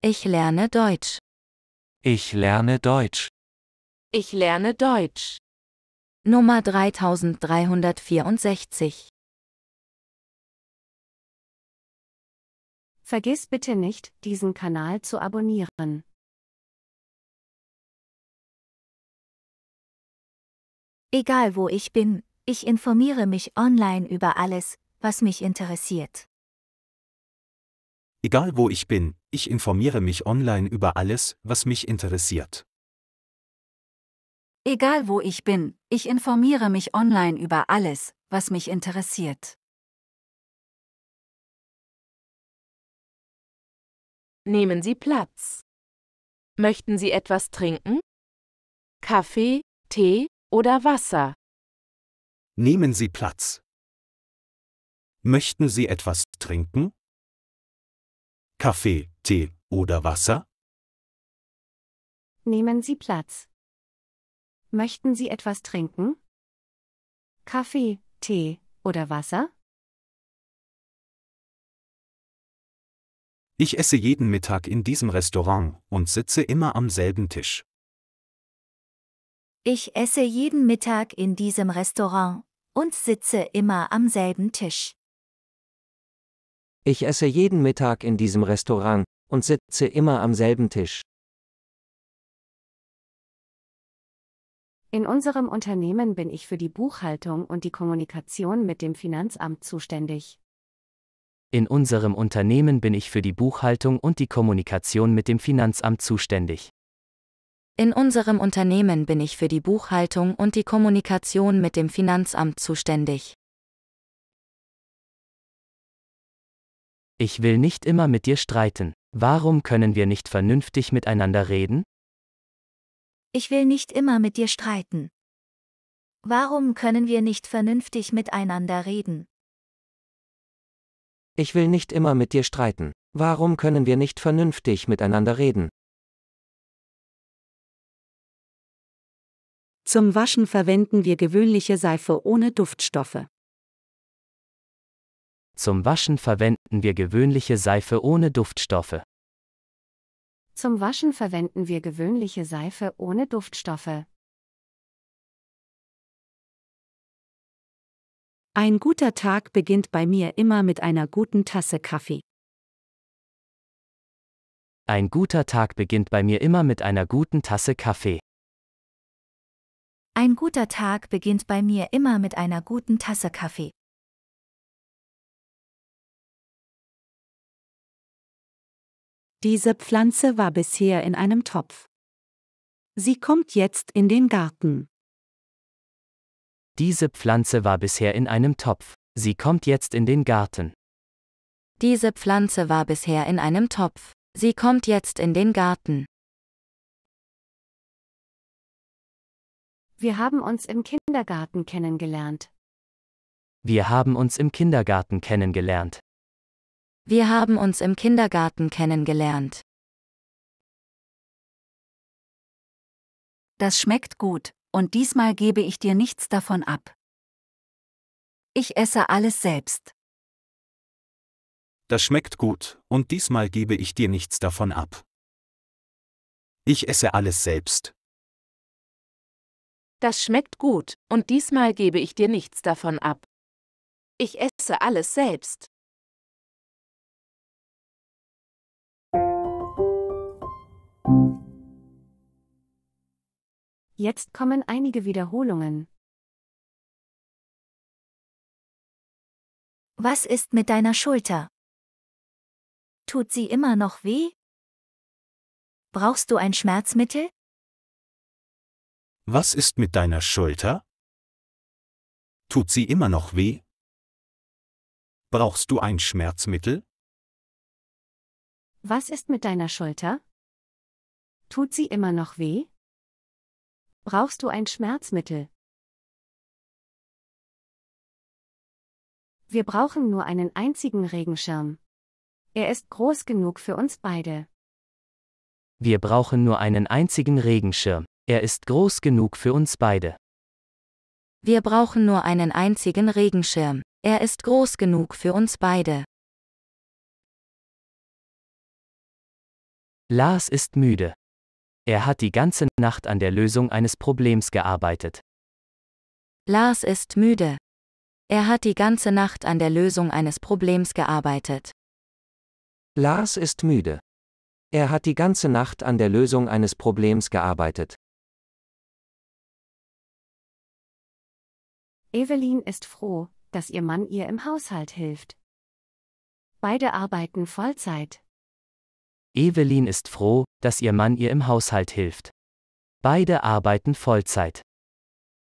Ich lerne Deutsch. Ich lerne Deutsch. Ich lerne Deutsch. Nummer 3364. Vergiss bitte nicht, diesen Kanal zu abonnieren. Egal wo ich bin, ich informiere mich online über alles, was mich interessiert. Egal wo ich bin, ich informiere mich online über alles, was mich interessiert. Egal wo ich bin, ich informiere mich online über alles, was mich interessiert. Nehmen Sie Platz. Möchten Sie etwas trinken? Kaffee, Tee oder Wasser? Nehmen Sie Platz. Möchten Sie etwas trinken? Kaffee, Tee oder Wasser? Nehmen Sie Platz. Möchten Sie etwas trinken? Kaffee, Tee oder Wasser? Ich esse jeden Mittag in diesem Restaurant und sitze immer am selben Tisch. Ich esse jeden Mittag in diesem Restaurant und sitze immer am selben Tisch. Ich esse jeden Mittag in diesem Restaurant und sitze immer am selben Tisch. In unserem Unternehmen bin ich für die Buchhaltung und die Kommunikation mit dem Finanzamt zuständig. In unserem Unternehmen bin ich für die Buchhaltung und die Kommunikation mit dem Finanzamt zuständig. In unserem Unternehmen bin ich für die Buchhaltung und die Kommunikation mit dem Finanzamt zuständig. Ich will nicht immer mit dir streiten. Warum können wir nicht vernünftig miteinander reden? Ich will nicht immer mit dir streiten. Warum können wir nicht vernünftig miteinander reden? Ich will nicht immer mit dir streiten. Warum können wir nicht vernünftig miteinander reden? Zum Waschen verwenden wir gewöhnliche Seife ohne Duftstoffe. Zum Waschen verwenden wir gewöhnliche Seife ohne Duftstoffe. Zum Waschen verwenden wir gewöhnliche Seife ohne Duftstoffe. Ein guter Tag beginnt bei mir immer mit einer guten Tasse Kaffee. Ein guter Tag beginnt bei mir immer mit einer guten Tasse Kaffee. Ein guter Tag beginnt bei mir immer mit einer guten Tasse Kaffee. Diese Pflanze war bisher in einem Topf. Sie kommt jetzt in den Garten. Diese Pflanze war bisher in einem Topf. Sie kommt jetzt in den Garten. Diese Pflanze war bisher in einem Topf. Sie kommt jetzt in den Garten. Wir haben uns im Kindergarten kennengelernt. Wir haben uns im Kindergarten kennengelernt. Wir haben uns im Kindergarten kennengelernt. Das schmeckt gut, und diesmal gebe ich dir nichts davon ab. Ich esse alles selbst. Das schmeckt gut, und diesmal gebe ich dir nichts davon ab. Ich esse alles selbst. Das schmeckt gut, und diesmal gebe ich dir nichts davon ab. Ich esse alles selbst. Jetzt kommen einige Wiederholungen. Was ist mit deiner Schulter? Tut sie immer noch weh? Brauchst du ein Schmerzmittel? Was ist mit deiner Schulter? Tut sie immer noch weh? Brauchst du ein Schmerzmittel? Was ist mit deiner Schulter? Tut sie immer noch weh? Brauchst du ein Schmerzmittel? Wir brauchen nur einen einzigen Regenschirm. Er ist groß genug für uns beide. Wir brauchen nur einen einzigen Regenschirm. Er ist groß genug für uns beide. Wir brauchen nur einen einzigen Regenschirm. Er ist groß genug für uns beide. Lars ist müde. Er hat die ganze Nacht an der Lösung eines Problems gearbeitet. Lars ist müde. Er hat die ganze Nacht an der Lösung eines Problems gearbeitet. Lars ist müde. Er hat die ganze Nacht an der Lösung eines Problems gearbeitet. Evelyn ist froh, dass ihr Mann ihr im Haushalt hilft. Beide arbeiten Vollzeit. Evelyn ist froh, dass ihr Mann ihr im Haushalt hilft. Beide arbeiten Vollzeit.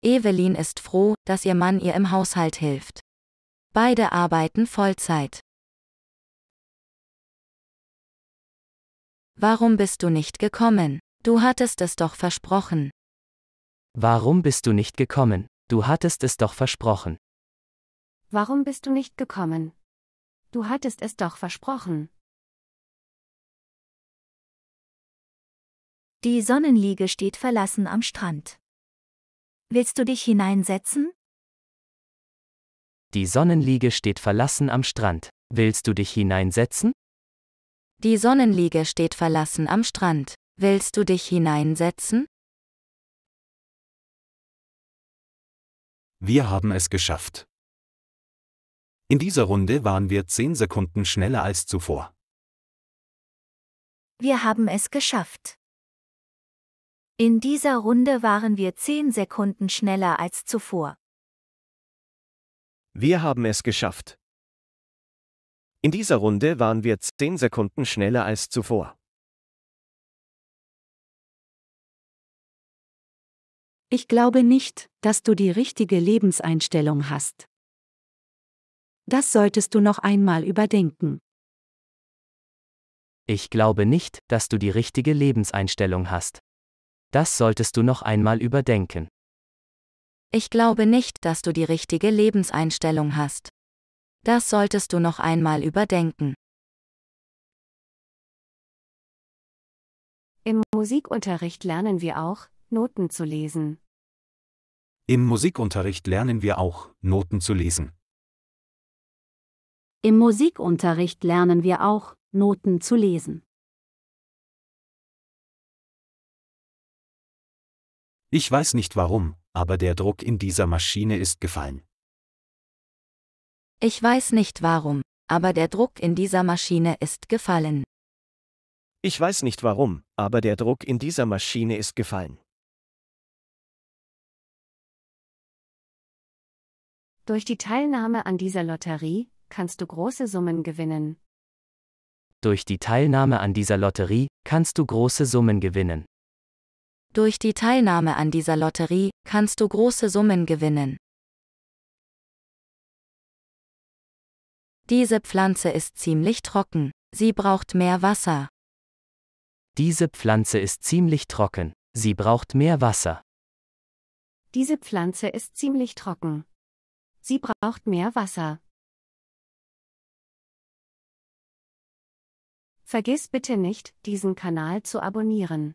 Evelyn ist froh, dass ihr Mann ihr im Haushalt hilft. Beide arbeiten Vollzeit. Warum bist du nicht gekommen? Du hattest es doch versprochen. Warum bist du nicht gekommen? Du hattest es doch versprochen. Warum bist du nicht gekommen? Du hattest es doch versprochen. Die Sonnenliege steht verlassen am Strand. Willst du dich hineinsetzen? Die Sonnenliege steht verlassen am Strand. Willst du dich hineinsetzen? Die Sonnenliege steht verlassen am Strand. Willst du dich hineinsetzen? Wir haben es geschafft. In dieser Runde waren wir 10 Sekunden schneller als zuvor. Wir haben es geschafft. In dieser Runde waren wir 10 Sekunden schneller als zuvor. Wir haben es geschafft. In dieser Runde waren wir 10 Sekunden schneller als zuvor. Ich glaube nicht, dass du die richtige Lebenseinstellung hast. Das solltest du noch einmal überdenken. Ich glaube nicht, dass du die richtige Lebenseinstellung hast. Das solltest du noch einmal überdenken. Ich glaube nicht, dass du die richtige Lebenseinstellung hast. Das solltest du noch einmal überdenken. Im Musikunterricht lernen wir auch, Noten zu lesen. Im Musikunterricht lernen wir auch, Noten zu lesen. Im Musikunterricht lernen wir auch, Noten zu lesen. Ich weiß nicht warum, aber der Druck in dieser Maschine ist gefallen. Ich weiß nicht warum, aber der Druck in dieser Maschine ist gefallen. Ich weiß nicht warum, aber der Druck in dieser Maschine ist gefallen. Durch die Teilnahme an dieser Lotterie kannst du große Summen gewinnen. Durch die Teilnahme an dieser Lotterie kannst du große Summen gewinnen. Durch die Teilnahme an dieser Lotterie kannst du große Summen gewinnen. Diese Pflanze ist ziemlich trocken, sie braucht mehr Wasser. Diese Pflanze ist ziemlich trocken, sie braucht mehr Wasser. Diese Pflanze ist ziemlich trocken. Sie braucht mehr Wasser. Vergiss bitte nicht, diesen Kanal zu abonnieren.